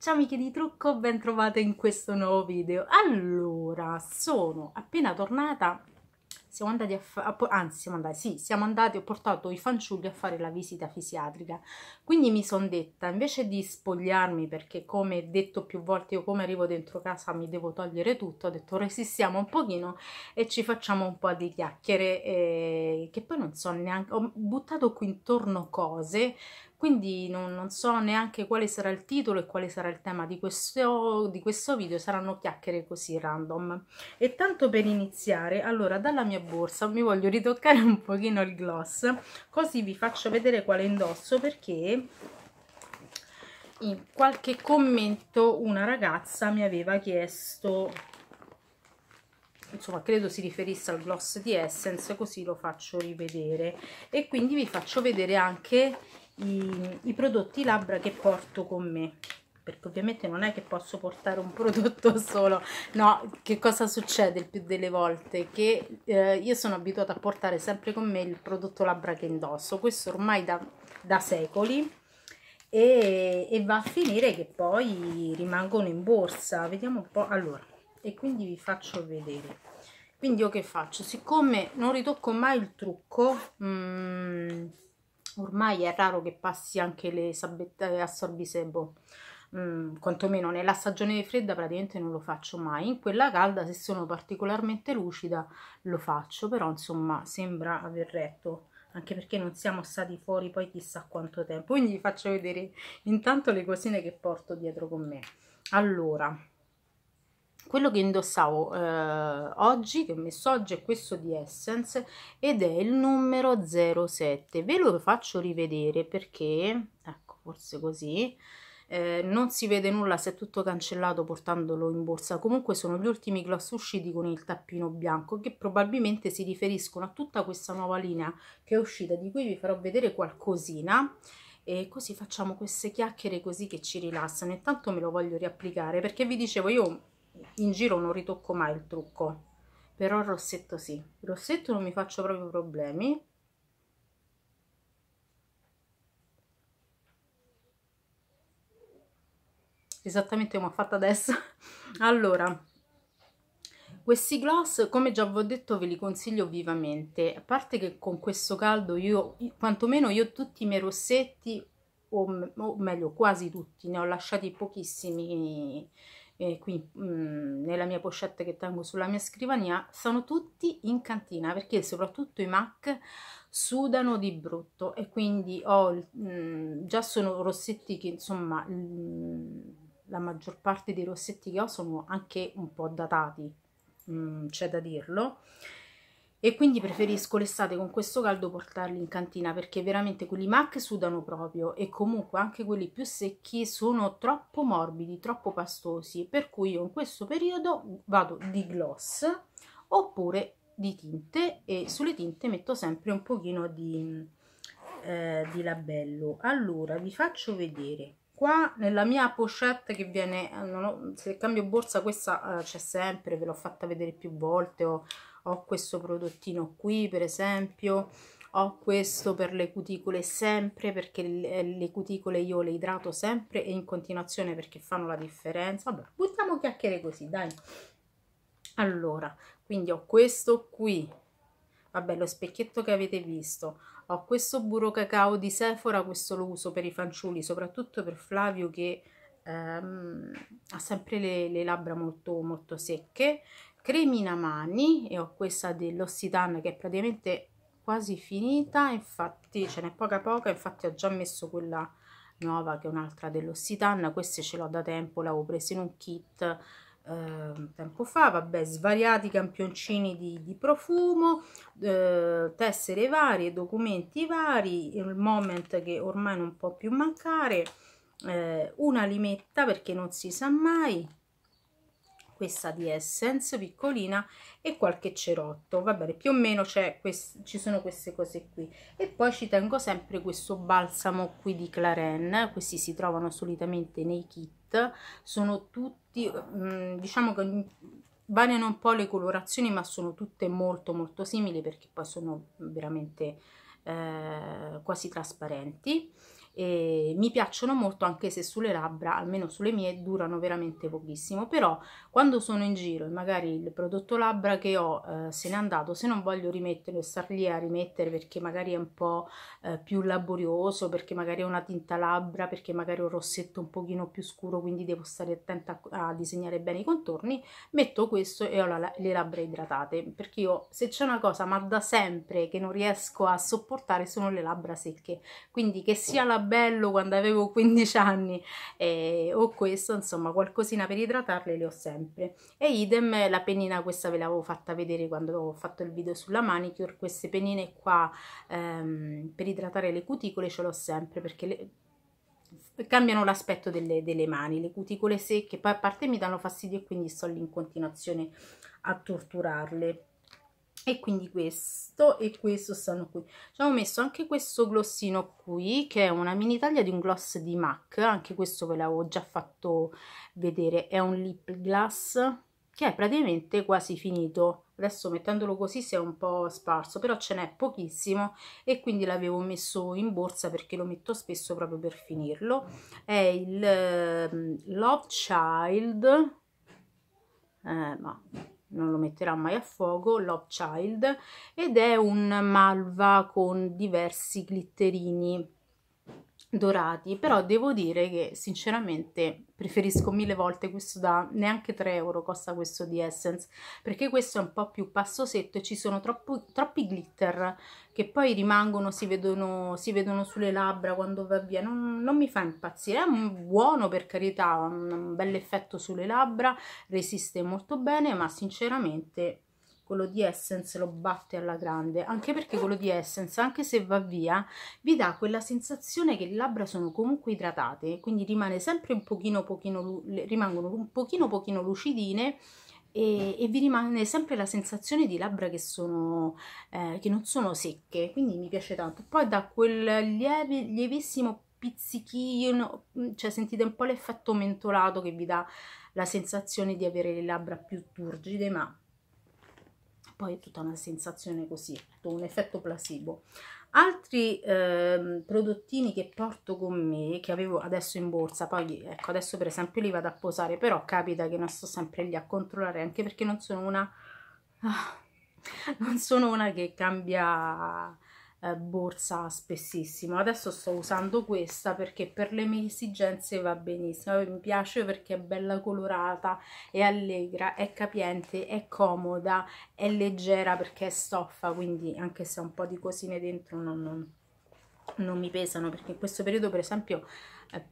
Ciao amiche di trucco, ben trovate in questo nuovo video. Allora, sono appena tornata, siamo andati a fare, anzi siamo andati, sì, siamo andati, ho portato i fanciulli a fare la visita fisiatrica, quindi mi sono detta, invece di spogliarmi, perché come detto più volte, io come arrivo dentro casa mi devo togliere tutto, ho detto resistiamo un pochino e ci facciamo un po' di chiacchiere, eh, che poi non so neanche, ho buttato qui intorno cose, quindi non, non, so neanche quale sarà il titolo e quale sarà il tema di questo, di questo video, saranno chiacchiere così random. E tanto per iniziare, allora dalla mia borsa mi voglio ritoccare un pochino il gloss, così vi faccio vedere quale indosso perché in qualche commento una ragazza mi aveva chiesto insomma credo si riferisse al gloss di Essence così lo faccio rivedere e quindi vi faccio vedere anche i, i prodotti labbra che porto con me perché ovviamente non è che posso portare un prodotto solo, no, che cosa succede il più delle volte? Che eh, io sono abituata a portare sempre con me il prodotto labbra che indosso, questo ormai da, da secoli, e, e, va a finire che poi rimangono in borsa, vediamo un po', allora, e quindi vi faccio vedere. Quindi io che faccio? Siccome non ritocco mai il trucco, mh, mm, ormai è raro che passi anche le sabbette eh, assorbisebo mm, quantomeno nella stagione fredda praticamente non lo faccio mai in quella calda se sono particolarmente lucida lo faccio però insomma sembra aver retto anche perché non siamo stati fuori poi chissà quanto tempo quindi vi faccio vedere intanto le cosine che porto dietro con me allora quello che indossavo eh, oggi che ho messo oggi è questo di essence ed è il numero 07 ve lo faccio rivedere perché ecco forse così eh, non si vede nulla se è tutto cancellato portandolo in borsa comunque sono gli ultimi gloss usciti con il tappino bianco che probabilmente si riferiscono a tutta questa nuova linea che è uscita di cui vi farò vedere qualcosina e così facciamo queste chiacchiere così che ci rilassano intanto me lo voglio riapplicare perché vi dicevo io in giro non ritocco mai il trucco però il rossetto sì il rossetto non mi faccio proprio problemi esattamente come ho fatto adesso allora questi gloss, come già vi ho detto, ve li consiglio vivamente. A parte che con questo caldo io, quantomeno io tutti i miei rossetti, o, o meglio quasi tutti, ne ho lasciati pochissimi eh, qui mh, mm, nella mia pochette che tengo sulla mia scrivania, sono tutti in cantina perché soprattutto i MAC sudano di brutto e quindi ho, mh, mm, già sono rossetti che insomma mh, mm, la maggior parte dei rossetti che ho sono anche un po' datati, c'è da dirlo e quindi preferisco l'estate con questo caldo portarli in cantina perché veramente quelli mac sudano proprio e comunque anche quelli più secchi sono troppo morbidi, troppo pastosi per cui io in questo periodo vado di gloss oppure di tinte e sulle tinte metto sempre un pochino di, eh, di labello allora vi faccio vedere qua nella mia pochette che viene eh, ho, se cambio borsa questa eh, c'è sempre ve l'ho fatta vedere più volte ho ho questo prodottino qui per esempio ho questo per le cuticole sempre perché eh, le cuticole io le idrato sempre e in continuazione perché fanno la differenza vabbè buttiamo chiacchiere così dai allora quindi ho questo qui vabbè lo specchietto che avete visto ho questo burro cacao di Sephora questo lo uso per i fanciulli soprattutto per Flavio che ehm, ha sempre le, le labbra molto molto secche cremina mani e ho questa dell'Ossitan che è praticamente quasi finita, infatti ce n'è poca poca, infatti ho già messo quella nuova che è un'altra dell'Ossitan, queste ce l'ho da tempo, l'avevo presa in un kit eh, tempo fa, vabbè svariati campioncini di, di profumo, eh, tessere varie, documenti vari, il moment che ormai non può più mancare, eh, una limetta perché non si sa mai, questa di Essence piccolina e qualche cerotto va bene più o meno ci sono queste cose qui e poi ci tengo sempre questo balsamo qui di Claren questi si trovano solitamente nei kit sono tutti mh, mm, diciamo che variano un po' le colorazioni ma sono tutte molto molto simili perché poi sono veramente eh, quasi trasparenti eh, mi piacciono molto anche se sulle labbra, almeno sulle mie, durano veramente pochissimo, però quando sono in giro e magari il prodotto labbra che ho eh, se n'è andato, se non voglio rimetterlo e star lì a rimettere perché magari è un po' eh, più laborioso, perché magari ho una tinta labbra, perché magari ho un rossetto un pochino più scuro, quindi devo stare attenta a, a disegnare bene i contorni, metto questo e ho la, le labbra idratate, perché io se c'è una cosa ma da sempre che non riesco a sopportare sono le labbra secche, quindi che sia labbra bello quando avevo 15 anni eh, o questo, insomma qualcosina per idratarle le ho sempre. E idem la pennina questa ve l'avevo fatta vedere quando ho fatto il video sulla manicure, queste pennine qua ehm, per idratare le cuticole ce l'ho sempre perché le, cambiano l'aspetto delle, delle, mani, le cuticole secche, poi a parte mi danno fastidio e quindi sto lì in continuazione a torturarle e quindi questo e questo stanno qui ci ho messo anche questo glossino qui che è una mini taglia di un gloss di MAC anche questo ve l'avevo già fatto vedere è un lip gloss che è praticamente quasi finito adesso mettendolo così si è un po' sparso però ce n'è pochissimo e quindi l'avevo messo in borsa perché lo metto spesso proprio per finirlo è il ehm, Love Child eh, ma non lo metterà mai a fuoco, Love Child, ed è un malva con diversi glitterini dorati, però devo dire che sinceramente preferisco mille volte questo da neanche 3 euro costa questo di Essence, perché questo è un po' più passosetto e ci sono troppo, troppi glitter che poi rimangono, si vedono, si vedono sulle labbra quando va via, non, non mi fa impazzire, è buono per carità, un, un bel effetto sulle labbra, resiste molto bene, ma sinceramente quello di Essence lo batte alla grande, anche perché quello di Essence, anche se va via, vi dà quella sensazione che le labbra sono comunque idratate, quindi rimane sempre un pochino, pochino, rimangono un pochino, pochino lucidine, e, e, vi rimane sempre la sensazione di labbra che, sono, eh, che non sono secche, quindi mi piace tanto. Poi da quel lieve, lievissimo pizzichino, mm, cioè sentite un po' l'effetto mentolato che vi dà la sensazione di avere le labbra più turgide, ma poi è tutta una sensazione così, un effetto placebo. Altri eh, prodottini che porto con me, che avevo adesso in borsa, poi ecco adesso per esempio li vado a posare, però capita che non sto sempre lì a controllare, anche perché non sono una... Ah, non sono una che cambia eh, borsa spessissimo adesso sto usando questa perché per le mie esigenze va benissimo mi piace perché è bella colorata è allegra è capiente è comoda è leggera perché è stoffa quindi anche se ho un po' di cosine dentro non, non, non mi pesano perché in questo periodo per esempio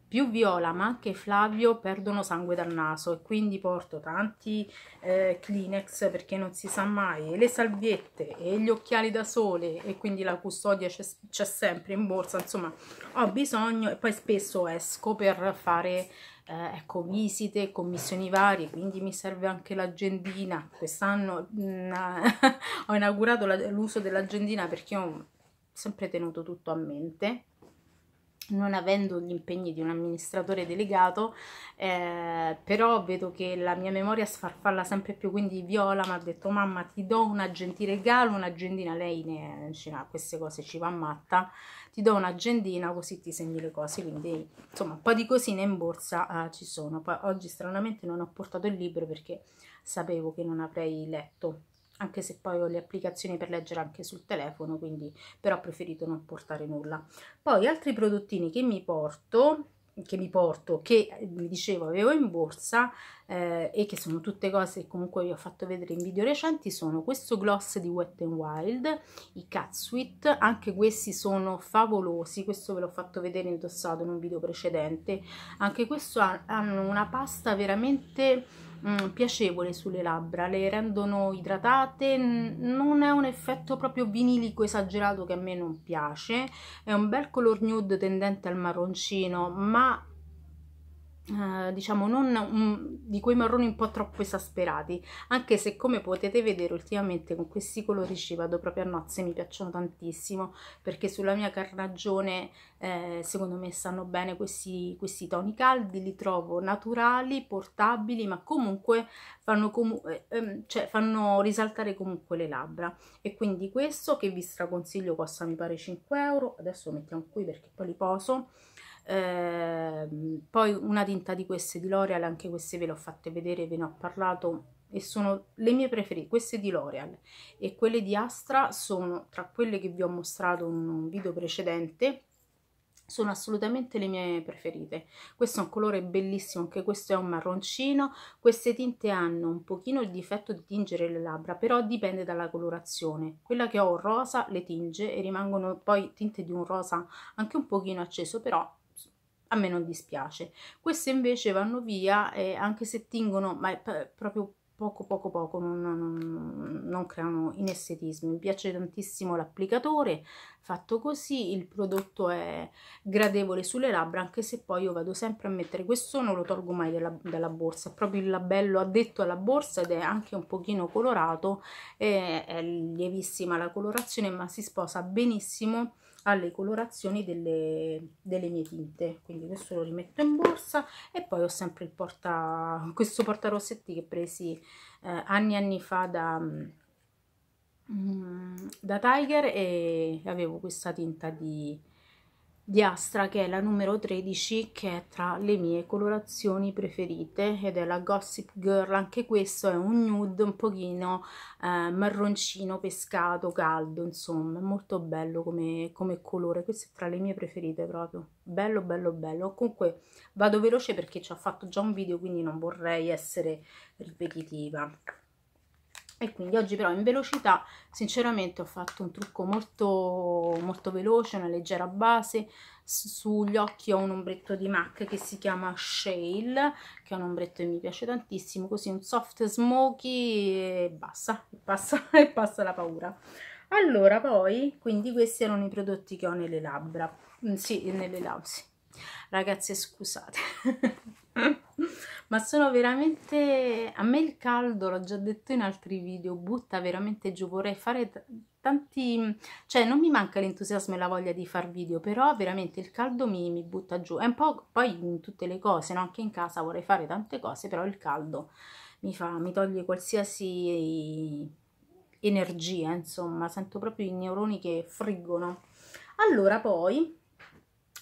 più Viola ma anche Flavio perdono sangue dal naso e quindi porto tanti eh, Kleenex perché non si sa mai e le salviette e gli occhiali da sole e quindi la custodia c'è sempre in borsa insomma ho bisogno e poi spesso esco per fare eh, ecco, visite, commissioni varie, quindi mi serve anche l'agendina. Quest'anno mm, ho inaugurato l'uso dell'agendina perché ho sempre tenuto tutto a mente non avendo gli impegni di un amministratore delegato, eh, però vedo che la mia memoria sfarfalla sempre più, quindi Viola mi ha detto mamma ti do un agentino, regalo un'agendina, lei ne ha queste cose, ci va matta, ti do un'agendina così ti segni le cose, quindi insomma un po' di cosine in borsa eh, ci sono, poi oggi stranamente non ho portato il libro perché sapevo che non avrei letto anche se poi ho le applicazioni per leggere anche sul telefono, quindi però ho preferito non portare nulla. Poi altri prodottini che mi porto, che mi porto, che eh, vi dicevo avevo in borsa eh, e che sono tutte cose che comunque vi ho fatto vedere in video recenti, sono questo gloss di Wet n Wild, i Cat Sweet, anche questi sono favolosi, questo ve l'ho fatto vedere indossato in un video precedente, anche questo ha, hanno una pasta veramente mh, mm, piacevole sulle labbra, le rendono idratate, non è un effetto proprio vinilico esagerato che a me non piace, è un bel color nude tendente al marroncino, ma Uh, diciamo non um, di quei marroni un po' troppo esasperati anche se come potete vedere ultimamente con questi colori ci vado proprio a nozze mi piacciono tantissimo perché sulla mia carnagione eh, secondo me stanno bene questi, questi toni caldi li trovo naturali, portabili ma comunque fanno, comu eh, ehm, cioè fanno risaltare comunque le labbra e quindi questo che vi straconsiglio costa mi pare 5 euro adesso lo mettiamo qui perché poi li poso Ehm, poi una tinta di queste di L'Oreal, anche queste ve le ho fatte vedere, ve ne ho parlato e sono le mie preferite, queste di L'Oreal e quelle di Astra sono tra quelle che vi ho mostrato in un video precedente sono assolutamente le mie preferite questo è un colore bellissimo anche questo è un marroncino queste tinte hanno un pochino il difetto di tingere le labbra però dipende dalla colorazione quella che ho rosa le tinge e rimangono poi tinte di un rosa anche un pochino acceso però a me non dispiace. Queste invece vanno via, e anche se tingono, ma proprio poco poco poco, non, non, non creano inestetismo. Mi piace tantissimo l'applicatore, fatto così, il prodotto è gradevole sulle labbra, anche se poi io vado sempre a mettere questo, non lo tolgo mai dalla, dalla borsa, è proprio il labello addetto alla borsa ed è anche un pochino colorato, è, è lievissima la colorazione ma si sposa benissimo alle colorazioni delle, delle mie tinte quindi questo lo rimetto in borsa e poi ho sempre il porta questo porta rossetti che presi eh, anni anni fa da mm, da Tiger e avevo questa tinta di di Astra che è la numero 13 che è tra le mie colorazioni preferite ed è la Gossip Girl, anche questo è un nude un pochino eh, marroncino pescato caldo insomma, molto bello come, come, colore, questo è tra le mie preferite proprio, bello bello bello, comunque vado veloce perché ci ho fatto già un video quindi non vorrei essere ripetitiva e quindi oggi però in velocità sinceramente ho fatto un trucco molto molto veloce una leggera base sugli occhi ho un ombretto di MAC che si chiama Shale che è un ombretto che mi piace tantissimo così un soft smoky e basta e passa, e passa la paura allora poi quindi questi erano i prodotti che ho nelle labbra mm, sì nelle labbra sì. ragazze scusate ma sono veramente a me il caldo l'ho già detto in altri video butta veramente giù vorrei fare tanti cioè non mi manca l'entusiasmo e la voglia di far video però veramente il caldo mi, mi butta giù è un po' poi in tutte le cose no? anche in casa vorrei fare tante cose però il caldo mi fa mi toglie qualsiasi energia insomma sento proprio i neuroni che friggono allora poi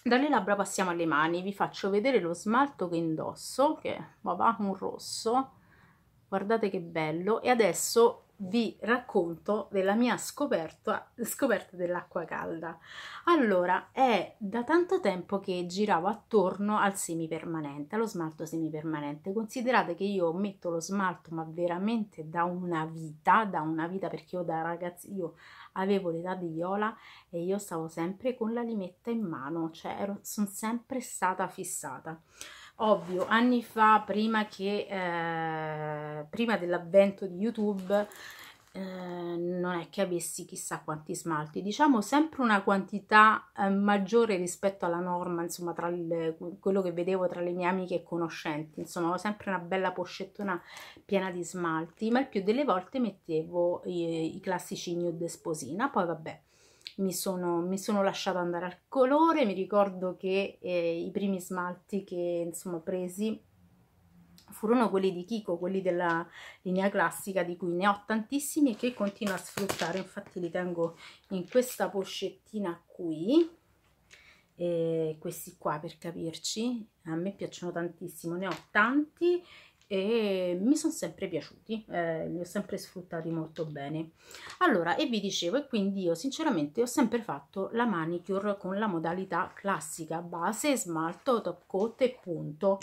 dalle labbra passiamo alle mani, vi faccio vedere lo smalto che indosso, che va un rosso, guardate che bello, e adesso vi racconto della mia scoperta, scoperta dell'acqua calda. Allora, è da tanto tempo che giravo attorno al semipermanente, allo smalto semipermanente. Considerate che io metto lo smalto, ma veramente da una vita, da una vita perché io da ragazzi, io avevo l'età di viola e io stavo sempre con la limetta in mano, cioè sono sempre stata fissata ovvio anni fa prima che eh, prima dell'avvento di youtube eh, non è che avessi chissà quanti smalti diciamo sempre una quantità eh, maggiore rispetto alla norma insomma tra le, quello che vedevo tra le mie amiche e conoscenti insomma avevo sempre una bella poscettona piena di smalti ma il più delle volte mettevo i, i classici nude sposina poi vabbè mi sono, mi sono lasciata andare al colore, mi ricordo che eh, i primi smalti che insomma presi furono quelli di Kiko, quelli della linea classica di cui ne ho tantissimi e che continuo a sfruttare, infatti li tengo in questa pochettina qui eh, questi qua per capirci a me piacciono tantissimo ne ho tanti e mi sono sempre piaciuti, eh, li ho sempre sfruttati molto bene. Allora, e vi dicevo, e quindi io sinceramente ho sempre fatto la manicure con la modalità classica, base, smalto, top coat e punto.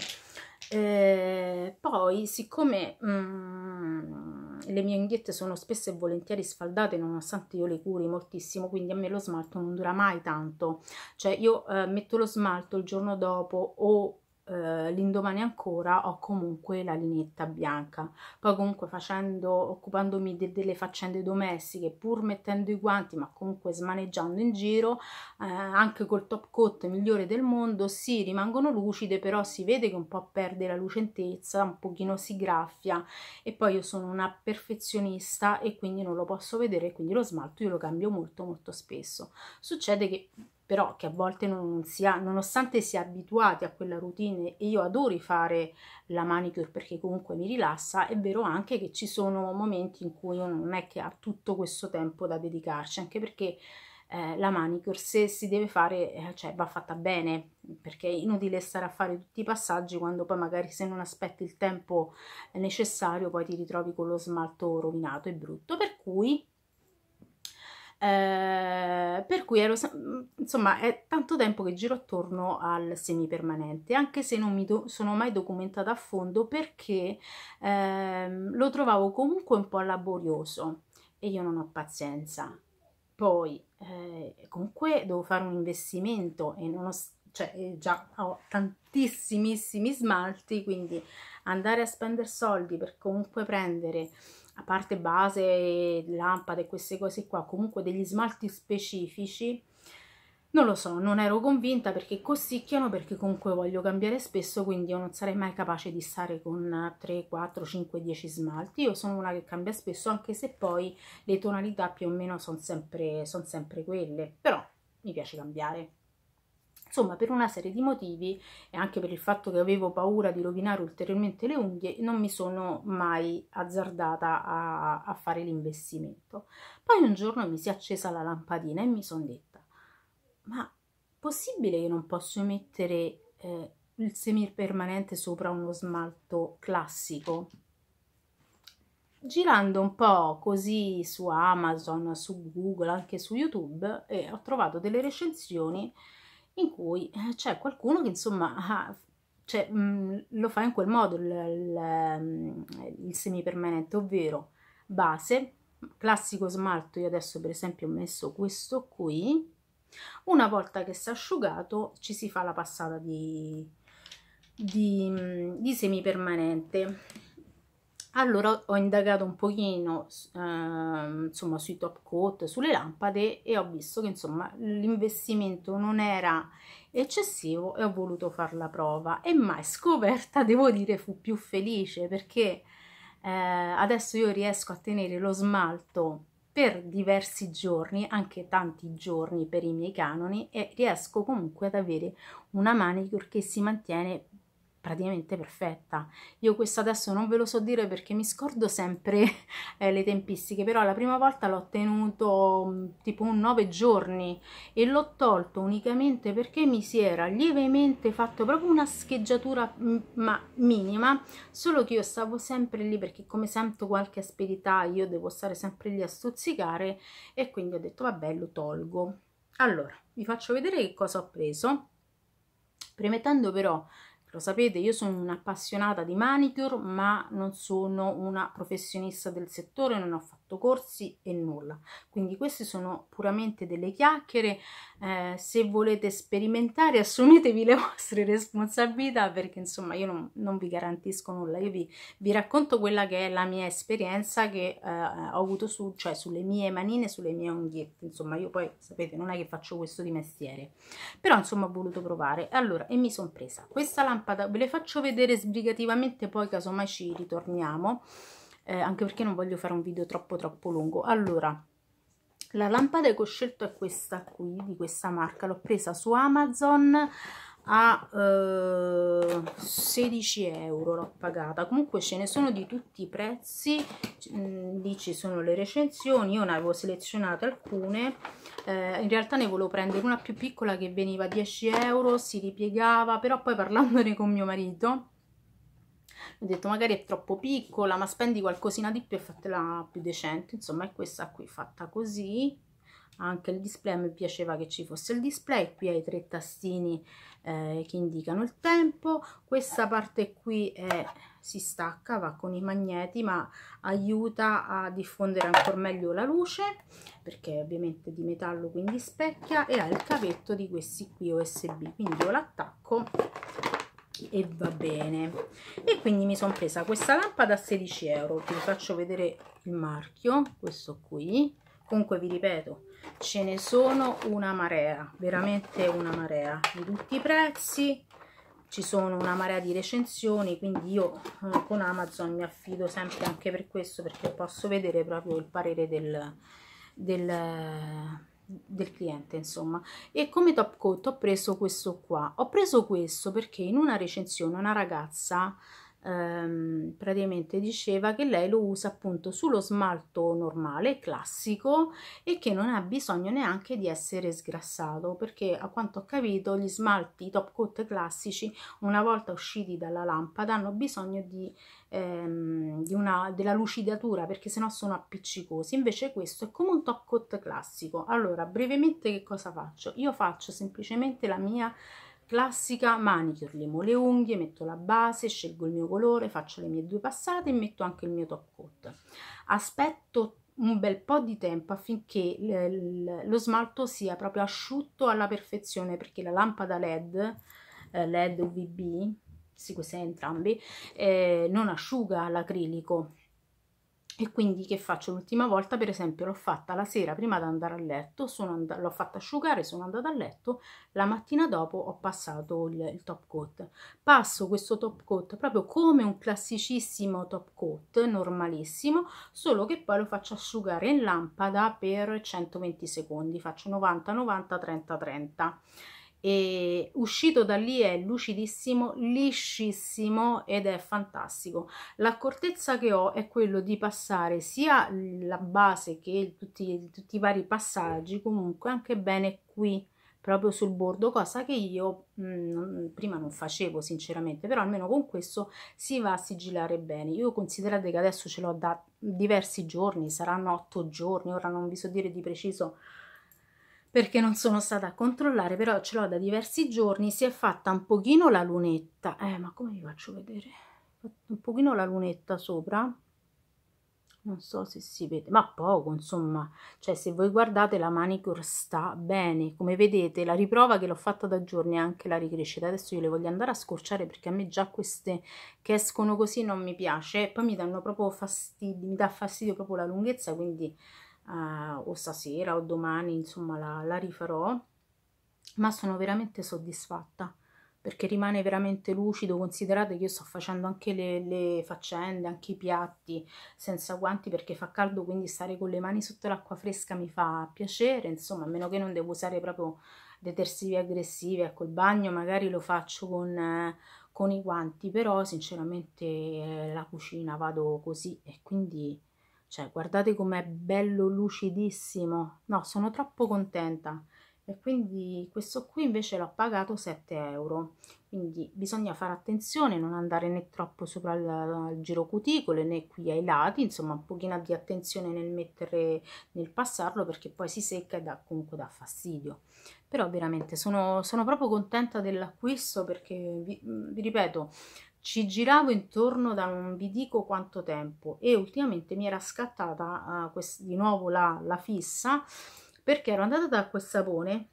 Eh, poi, siccome mm, le mie unghiette sono spesso e volentieri sfaldate, nonostante io le curi moltissimo, quindi a me lo smalto non dura mai tanto. Cioè, io eh, metto lo smalto il giorno dopo o eh, l'indomani ancora ho comunque la lineetta bianca poi comunque facendo occupandomi de delle faccende domestiche pur mettendo i guanti ma comunque smaneggiando in giro eh, anche col top coat migliore del mondo si sì, rimangono lucide però si vede che un po' perde la lucentezza un pochino si graffia e poi io sono una perfezionista e quindi non lo posso vedere quindi lo smalto io lo cambio molto molto spesso succede che però che a volte non si ha, nonostante si è abituati a quella routine e io adoro fare la manicure perché comunque mi rilassa, è vero anche che ci sono momenti in cui uno non è che ha tutto questo tempo da dedicarci, anche perché eh, la manicure se si deve fare, eh, cioè va fatta bene, perché è inutile stare a fare tutti i passaggi quando poi magari se non aspetti il tempo necessario poi ti ritrovi con lo smalto rovinato e brutto, per cui eh, per cui ero, insomma, è tanto tempo che giro attorno al semipermanente, anche se non mi sono mai documentata a fondo perché eh, lo trovavo comunque un po' laborioso e io non ho pazienza. Poi, eh, comunque, devo fare un investimento e non ho, cioè, eh, già ho tantissimissimi smalti, quindi andare a spendere soldi per comunque prendere a parte base, lampade, queste cose qua, comunque degli smalti specifici, non lo so, non ero convinta perché costicchiano, perché comunque voglio cambiare spesso, quindi io non sarei mai capace di stare con 3, 4, 5, 10 smalti. Io sono una che cambia spesso, anche se poi le tonalità più o meno sono sempre, son sempre quelle, però mi piace cambiare. Insomma, per una serie di motivi e anche per il fatto che avevo paura di rovinare ulteriormente le unghie, non mi sono mai azzardata a, a fare l'investimento. Poi un giorno mi si è accesa la lampadina e mi sono detta, ma possibile che non posso mettere eh, il semir sopra uno smalto classico? girando un po' così su Amazon, su Google, anche su YouTube, eh, ho trovato delle recensioni in cui eh, c'è qualcuno che insomma ha, ah, cioè, mh, mm, lo fa in quel modo il, il, mm, il semipermanente, ovvero base, classico smalto, io adesso per esempio ho messo questo qui, una volta che si è asciugato ci si fa la passata di, di, mm, di semipermanente allora ho indagato un pochino eh, insomma sui top coat sulle lampade e ho visto che insomma l'investimento non era eccessivo e ho voluto fare la prova e mai scoperta devo dire fu più felice perché eh, adesso io riesco a tenere lo smalto per diversi giorni, anche tanti giorni per i miei canoni e riesco comunque ad avere una manicure che si mantiene praticamente perfetta. Io questo adesso non ve lo so dire perché mi scordo sempre eh, le tempistiche, però la prima volta l'ho tenuto mm, tipo un 9 giorni e l'ho tolto unicamente perché mi si era lievemente fatto proprio una scheggiatura mm, ma minima, solo che io stavo sempre lì perché come sento qualche asperità io devo stare sempre lì a stuzzicare e quindi ho detto vabbè lo tolgo. Allora, vi faccio vedere che cosa ho preso, premettendo però lo sapete, io sono un'appassionata di manicure, ma non sono una professionista del settore, non ho fatto corsi e nulla. Quindi queste sono puramente delle chiacchiere. Eh, se volete sperimentare, assumetevi le vostre responsabilità, perché insomma io non, non vi garantisco nulla. Io vi, vi, racconto quella che è la mia esperienza che eh, ho avuto su, cioè, sulle mie manine, sulle mie unghiette. Insomma, io poi, sapete, non è che faccio questo di mestiere. Però insomma ho voluto provare. Allora, e mi sono presa questa lampada lampada ve le faccio vedere sbrigativamente poi casomai ci ritorniamo eh, anche perché non voglio fare un video troppo troppo lungo allora la lampada che ho scelto è questa qui di questa marca l'ho presa su Amazon a eh, 16 euro l'ho pagata comunque ce ne sono di tutti i prezzi mm, lì ci sono le recensioni io ne avevo selezionate alcune eh, in realtà ne volevo prendere una più piccola che veniva a 10 euro si ripiegava però poi parlandone con mio marito ho detto magari è troppo piccola ma spendi qualcosina di più e fatela più decente insomma è questa qui fatta così anche il display mi piaceva che ci fosse il display qui hai tre tastini eh, che indicano il tempo questa parte qui è, eh, si stacca va con i magneti ma aiuta a diffondere ancora meglio la luce perché ovviamente di metallo quindi specchia e ha il cavetto di questi qui usb quindi io l'attacco e va bene e quindi mi sono presa questa lampada a 16 euro vi faccio vedere il marchio questo qui comunque vi ripeto ce ne sono una marea veramente una marea di tutti i prezzi ci sono una marea di recensioni quindi io eh, con Amazon mi affido sempre anche per questo perché posso vedere proprio il parere del, del, del cliente insomma e come top coat ho preso questo qua ho preso questo perché in una recensione una ragazza ehm, praticamente diceva che lei lo usa appunto sullo smalto normale, classico e che non ha bisogno neanche di essere sgrassato perché a quanto ho capito gli smalti top coat classici una volta usciti dalla lampada hanno bisogno di, ehm, di una, della lucidatura perché sennò sono appiccicosi, invece questo è come un top coat classico. Allora brevemente che cosa faccio? Io faccio semplicemente la mia classica, manicure, le le unghie, metto la base, scelgo il mio colore, faccio le mie due passate e metto anche il mio top coat. Aspetto un bel po' di tempo affinché lo smalto sia proprio asciutto alla perfezione perché la lampada LED, eh, LED UVB, sì, queste entrambi, eh, non asciuga l'acrilico e quindi che faccio l'ultima volta per esempio l'ho fatta la sera prima di andare a letto and l'ho fatta asciugare sono andata a letto la mattina dopo ho passato il, il, top coat passo questo top coat proprio come un classicissimo top coat normalissimo solo che poi lo faccio asciugare in lampada per 120 secondi faccio 90 90 30 30 e uscito da lì è lucidissimo, liscissimo ed è fantastico. L'accortezza che ho è quello di passare sia la base che tutti, tutti i vari passaggi comunque anche bene qui proprio sul bordo, cosa che io mh, mm, prima non facevo sinceramente, però almeno con questo si va a sigillare bene. Io considerate che adesso ce l'ho da diversi giorni, saranno otto giorni, ora non vi so dire di preciso perché non sono stata a controllare, però ce l'ho da diversi giorni, si è fatta un pochino la lunetta. Eh, ma come vi faccio vedere? Un pochino la lunetta sopra. Non so se si vede, ma poco, insomma. Cioè, se voi guardate, la manicure sta bene. Come vedete, la riprova che l'ho fatta da giorni è anche la ricrescita. Adesso io le voglio andare a scorciare perché a me già queste che escono così non mi piace. Poi mi danno proprio fastidio, mi dà fastidio proprio la lunghezza, quindi eh, o stasera o domani, insomma la, la rifarò, ma sono veramente soddisfatta perché rimane veramente lucido, considerate che io sto facendo anche le, le, faccende, anche i piatti senza guanti perché fa caldo, quindi stare con le mani sotto l'acqua fresca mi fa piacere, insomma, a meno che non devo usare proprio detersivi aggressivi, ecco il bagno magari lo faccio con, eh, con i guanti, però sinceramente eh, la cucina vado così e quindi cioè, guardate com'è bello lucidissimo. No, sono troppo contenta. E quindi questo qui invece l'ho pagato 7 euro. Quindi bisogna fare attenzione, non andare né troppo sopra il, il giro cuticole né qui ai lati, insomma un pochino di attenzione nel mettere, nel passarlo perché poi si secca e dà, comunque dà fastidio. Però veramente sono, sono proprio contenta dell'acquisto perché vi, vi ripeto, ci giravo intorno da non vi dico quanto tempo e ultimamente mi era scattata uh, quest- di nuovo la, la fissa perché ero andata da acqua sapone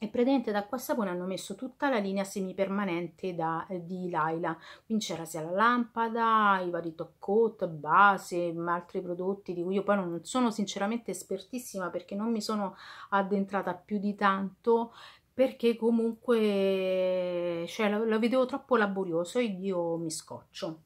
e praticamente da acqua sapone hanno messo tutta la linea semipermanente da, di Laila quindi c'era sia la lampada, i vari top coat, base, altri prodotti di cui io poi non sono sinceramente espertissima perché non mi sono addentrata più di tanto perché comunque cioè, lo, lo, vedevo troppo laborioso e io mi scoccio.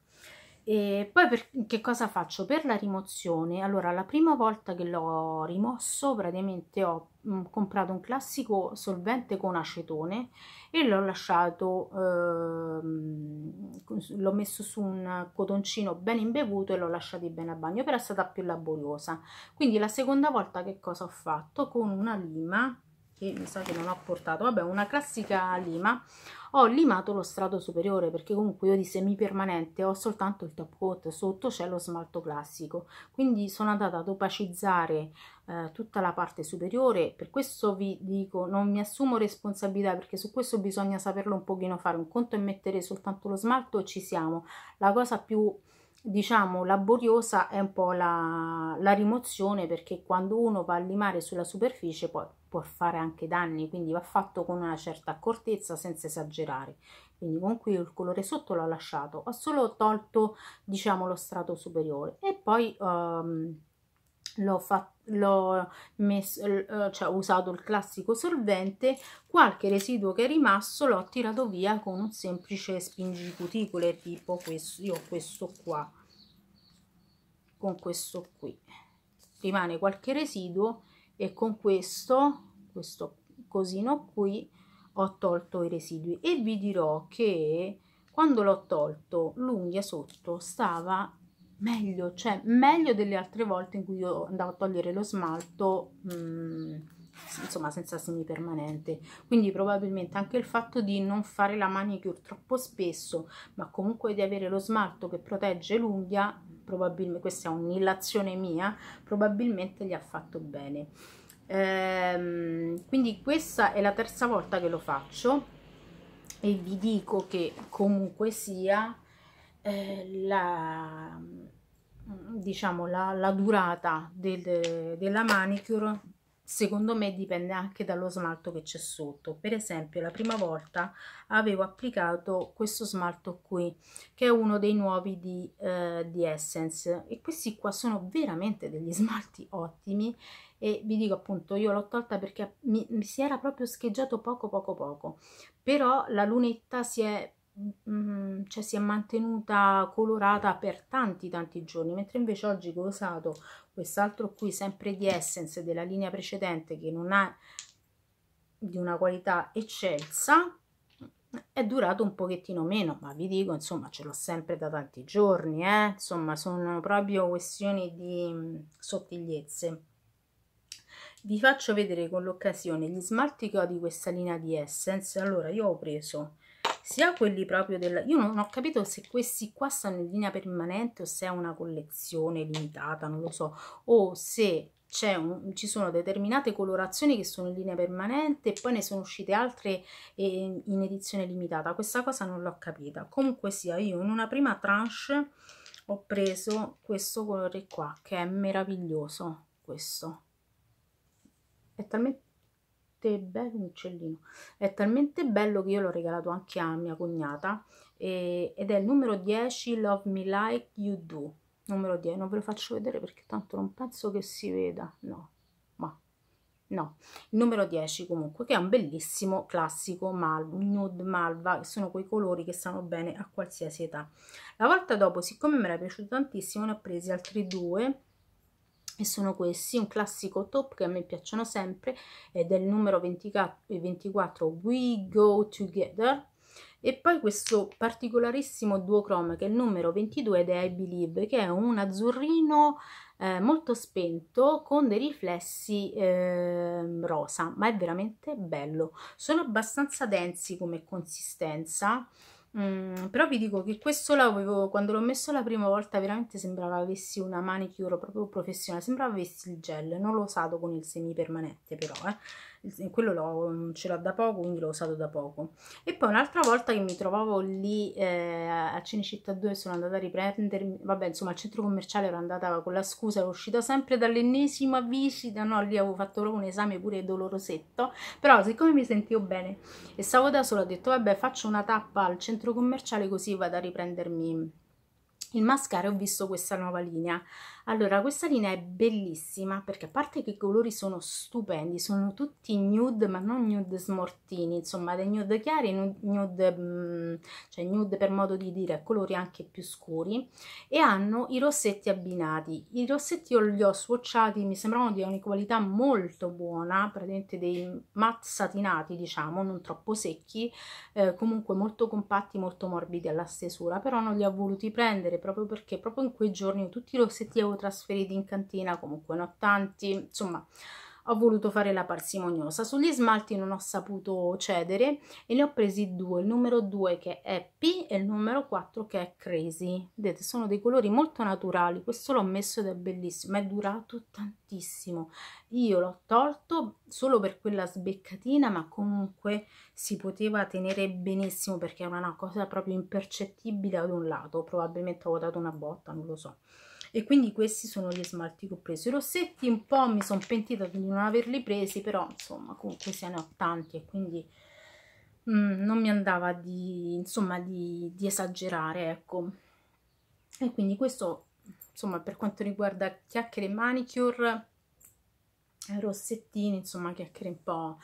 E poi per, che cosa faccio? Per la rimozione, allora la prima volta che l'ho rimosso praticamente ho mh, mm, comprato un classico solvente con acetone e l'ho lasciato, ehm, l'ho messo su un cotoncino ben imbevuto e l'ho lasciato bene a bagno, però è stata più laboriosa. Quindi la seconda volta che cosa ho fatto? Con una lima che mi sa che non ho portato vabbè una classica lima ho limato lo strato superiore perché comunque io di semi permanente ho soltanto il top coat sotto c'è lo smalto classico quindi sono andata ad opacizzare eh, tutta la parte superiore per questo vi dico non mi assumo responsabilità perché su questo bisogna saperlo un pochino fare un conto e mettere soltanto lo smalto ci siamo la cosa più diciamo laboriosa è un po' la, la rimozione perché quando uno va a limare sulla superficie poi può fare anche danni, quindi va fatto con una certa accortezza senza esagerare. Quindi con qui il colore sotto l'ho lasciato, ho solo tolto diciamo lo strato superiore e poi um, l'ho fatto l'ho eh, cioè ho usato il classico solvente qualche residuo che è rimasto l'ho tirato via con un semplice spingicuticole tipo questo io questo qua con questo qui rimane qualche residuo e con questo questo cosino qui ho tolto i residui e vi dirò che quando l'ho tolto l'unghia sotto stava meglio cioè meglio delle altre volte in cui io andavo a togliere lo smalto mh, mm, insomma senza semi permanente quindi probabilmente anche il fatto di non fare la manicure troppo spesso ma comunque di avere lo smalto che protegge l'unghia probabilmente questa è un'illazione mia, probabilmente gli ha fatto bene. Ehm, quindi questa è la terza volta che lo faccio e vi dico che comunque sia eh, la diciamo la, la durata del, della manicure secondo me dipende anche dallo smalto che c'è sotto per esempio la prima volta avevo applicato questo smalto qui che è uno dei nuovi di, eh, di Essence e questi qua sono veramente degli smalti ottimi e vi dico appunto io l'ho tolta perché mi, mi, si era proprio scheggiato poco poco poco però la lunetta si è mm, cioè si è mantenuta colorata per tanti tanti giorni mentre invece oggi che ho usato quest'altro qui sempre di Essence della linea precedente che non ha di una qualità eccelsa è durato un pochettino meno ma vi dico insomma ce l'ho sempre da tanti giorni eh? insomma sono proprio questioni di sottigliezze vi faccio vedere con l'occasione gli smalti che ho di questa linea di Essence allora io ho preso sia quelli proprio del... Io non ho capito se questi qua stanno in linea permanente o se è una collezione limitata, non lo so, o se un, ci sono determinate colorazioni che sono in linea permanente e poi ne sono uscite altre eh, in edizione limitata. Questa cosa non l'ho capita. Comunque sia, io in una prima tranche ho preso questo colore qua, che è meraviglioso, questo. È talmente veramente bello un uccellino è talmente bello che io l'ho regalato anche a mia cognata e, ed è il numero 10 Love Me Like You Do numero 10 non ve lo faccio vedere perché tanto non penso che si veda no ma no il numero 10 comunque che è un bellissimo classico malva nude malva che sono quei colori che stanno bene a qualsiasi età la volta dopo siccome mi era piaciuto tantissimo ne ho presi altri due e sono questi, un classico top che a me piacciono sempre, è del numero 24 We Go Together, e poi questo particolarissimo duochrome che è il numero 22 ed è I Believe che è un azzurrino eh, molto spento con dei riflessi eh, rosa ma è veramente bello sono abbastanza densi come consistenza Mm, però vi dico che questo l'avevo, quando l'ho messo la prima volta, veramente sembrava avessi una manicure proprio professionale, sembrava avessi il gel, non l'ho usato con il semi permanente però, eh quello lo, mm, ce l'ho da poco quindi l'ho usato da poco e poi un'altra volta che mi trovavo lì eh, a Cinecittà 2 sono andata a riprendermi vabbè insomma al centro commerciale ero andata con la scusa ero uscita sempre dall'ennesima visita no lì avevo fatto proprio un esame pure dolorosetto però siccome mi sentivo bene e stavo da sola ho detto vabbè faccio una tappa al centro commerciale così vado a riprendermi il mascara e ho visto questa nuova linea allora, questa linea è bellissima perché a parte che i colori sono stupendi, sono tutti nude, ma non nude smortini, insomma, dei nude chiari, nude, mm, cioè nude per modo di dire, colori anche più scuri e hanno i rossetti abbinati. I rossetti io li ho swatchati, mi sembravano di una qualità molto buona, praticamente dei matte satinati, diciamo, non troppo secchi, eh, comunque molto compatti, molto morbidi alla stesura, però non li ho voluti prendere proprio perché proprio in quei giorni tutti i rossetti avevo trasferiti in cantina, comunque ne ho tanti, insomma ho voluto fare la parsimoniosa. Sugli smalti non ho saputo cedere e ne ho presi due, il numero 2 che è Happy e il numero 4 che è Crazy. Vedete, sono dei colori molto naturali, questo l'ho messo ed è bellissimo, è durato tantissimo. Io l'ho tolto solo per quella sbeccatina, ma comunque si poteva tenere benissimo perché era una cosa proprio impercettibile ad un lato, probabilmente avevo dato una botta, non lo so e quindi questi sono gli smalti che ho preso i rossetti un po' mi sono pentita di non averli presi però insomma comunque se ne ho tanti e quindi mm, non mi andava di insomma di, di esagerare ecco e quindi questo insomma per quanto riguarda chiacchiere manicure rossettini insomma chiacchiere un po'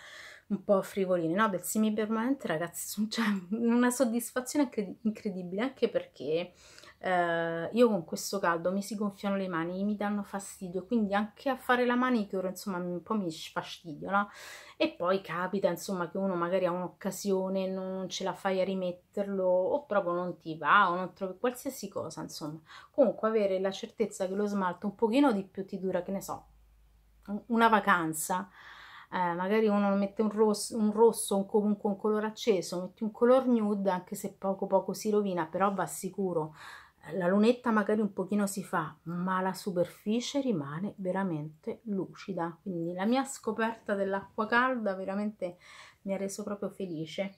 un po' frivoline, no? Del semi permanente, ragazzi, c'è cioè, una soddisfazione incredibile, anche perché eh, io con questo caldo mi si gonfiano le mani, mi danno fastidio, quindi anche a fare la manicure insomma un po' mi sfastidio, no? E poi capita insomma che uno magari ha un'occasione, non ce la fai a rimetterlo o proprio non ti va o non trovi qualsiasi cosa insomma. Comunque avere la certezza che lo smalto un pochino di più ti dura, che ne so, una vacanza. Eh, magari uno mette un rosso, un rosso un, comunque un colore acceso, metti un color nude anche se poco poco si rovina, però va sicuro la lunetta magari un pochino si fa, ma la superficie rimane veramente lucida. Quindi la mia scoperta dell'acqua calda veramente mi ha reso proprio felice.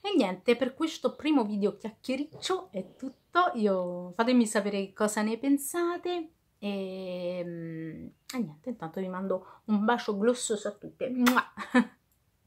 E niente, per questo primo video chiacchiericcio è tutto. Io, fatemi sapere cosa ne pensate. E, ehm, e niente, intanto vi mando un bacio glossoso a tutte. Mua!